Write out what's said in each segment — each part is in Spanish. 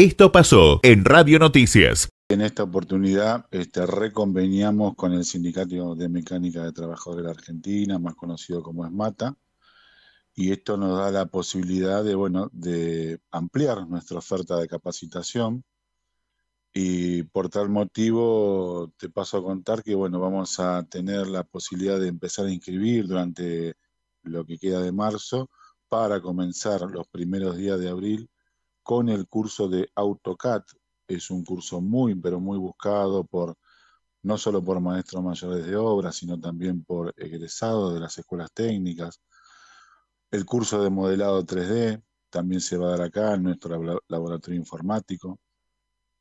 Esto pasó en Radio Noticias. En esta oportunidad este, reconveniamos con el Sindicato de Mecánica de Trabajadores de la Argentina, más conocido como ESMATA, y esto nos da la posibilidad de, bueno, de ampliar nuestra oferta de capacitación. Y por tal motivo te paso a contar que bueno, vamos a tener la posibilidad de empezar a inscribir durante lo que queda de marzo para comenzar los primeros días de abril con el curso de AutoCAD. Es un curso muy, pero muy buscado por no solo por maestros mayores de obra, sino también por egresados de las escuelas técnicas. El curso de modelado 3D también se va a dar acá en nuestro laboratorio informático.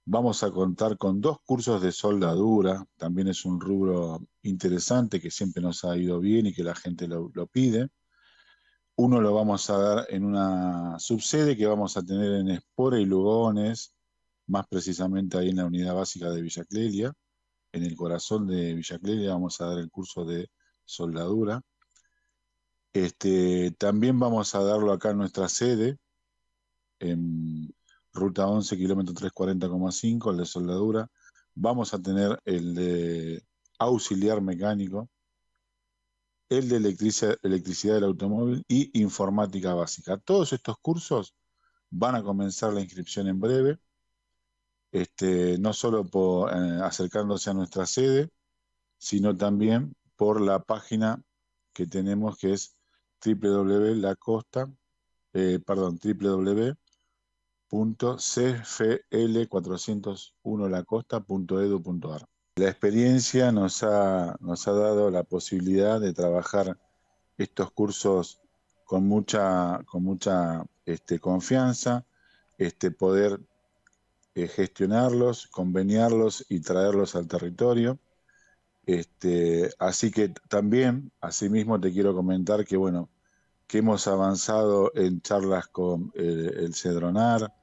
Vamos a contar con dos cursos de soldadura, también es un rubro interesante que siempre nos ha ido bien y que la gente lo pide. Uno lo vamos a dar en una subsede que vamos a tener en Espora y Lugones, más precisamente ahí en la unidad básica de Villa En el corazón de Villa vamos a dar el curso de soldadura. Este, también vamos a darlo acá en nuestra sede, en ruta 11, kilómetro 340,5, el de soldadura. Vamos a tener el de auxiliar mecánico, el de electricidad, electricidad del automóvil y informática básica. Todos estos cursos van a comenzar la inscripción en breve, este, no solo eh, acercándose a nuestra sede, sino también por la página que tenemos que es www.lacosta, eh, perdón, www.cfl401lacosta.edu.ar. La experiencia nos ha, nos ha dado la posibilidad de trabajar estos cursos con mucha, con mucha este, confianza, este, poder eh, gestionarlos, conveniarlos y traerlos al territorio. Este, así que también, asimismo, te quiero comentar que, bueno, que hemos avanzado en charlas con eh, el Cedronar,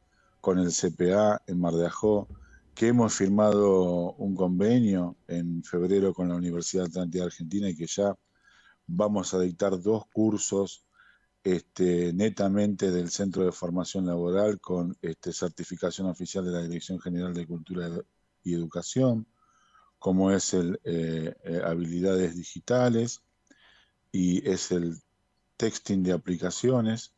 con el CPA en Mar de Ajó, que hemos firmado un convenio en febrero con la Universidad Atlántica Argentina y que ya vamos a dictar dos cursos este, netamente del Centro de Formación Laboral con este, certificación oficial de la Dirección General de Cultura y Educación, como es el eh, eh, Habilidades Digitales y es el Texting de Aplicaciones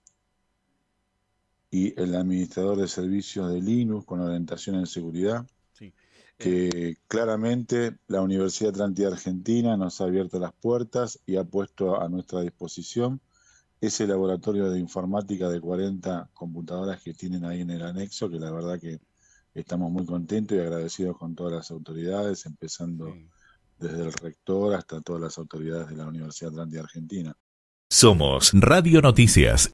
y el administrador de servicios de Linux con orientación en seguridad. Que eh, claramente la Universidad Atlántida Argentina nos ha abierto las puertas y ha puesto a nuestra disposición ese laboratorio de informática de 40 computadoras que tienen ahí en el anexo, que la verdad que estamos muy contentos y agradecidos con todas las autoridades, empezando desde el rector hasta todas las autoridades de la Universidad Atlántida Argentina. Somos Radio Noticias